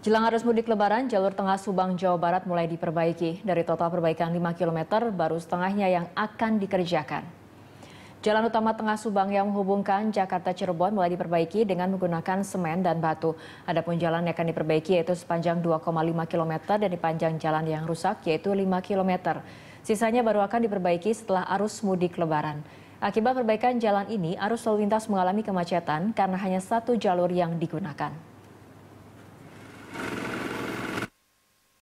Jelang arus mudik lebaran, jalur tengah Subang, Jawa Barat mulai diperbaiki. Dari total perbaikan 5 km, baru setengahnya yang akan dikerjakan. Jalan utama tengah Subang yang menghubungkan Jakarta Cirebon mulai diperbaiki dengan menggunakan semen dan batu. Adapun jalan yang akan diperbaiki yaitu sepanjang 2,5 km dan di panjang jalan yang rusak yaitu 5 km. Sisanya baru akan diperbaiki setelah arus mudik lebaran. Akibat perbaikan jalan ini, arus lalu lintas mengalami kemacetan karena hanya satu jalur yang digunakan.